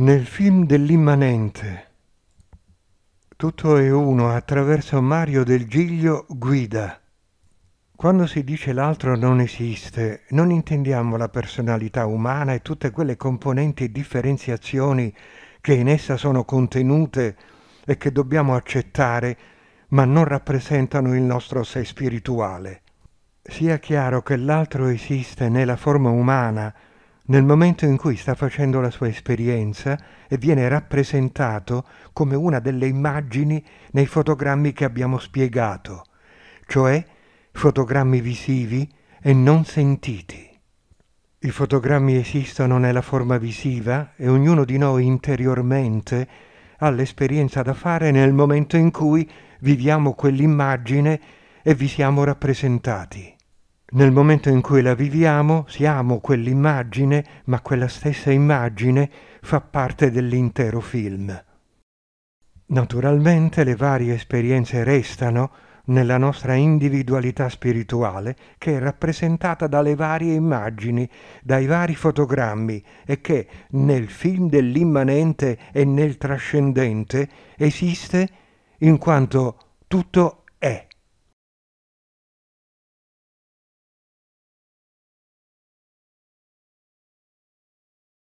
Nel film dell'immanente tutto è uno attraverso Mario del Giglio guida. Quando si dice l'altro non esiste, non intendiamo la personalità umana e tutte quelle componenti e differenziazioni che in essa sono contenute e che dobbiamo accettare, ma non rappresentano il nostro sé spirituale. Sia chiaro che l'altro esiste nella forma umana, nel momento in cui sta facendo la sua esperienza e viene rappresentato come una delle immagini nei fotogrammi che abbiamo spiegato, cioè fotogrammi visivi e non sentiti. I fotogrammi esistono nella forma visiva e ognuno di noi interiormente ha l'esperienza da fare nel momento in cui viviamo quell'immagine e vi siamo rappresentati nel momento in cui la viviamo, siamo quell'immagine, ma quella stessa immagine fa parte dell'intero film. Naturalmente le varie esperienze restano nella nostra individualità spirituale che è rappresentata dalle varie immagini, dai vari fotogrammi e che nel film dell'immanente e nel trascendente esiste in quanto tutto è.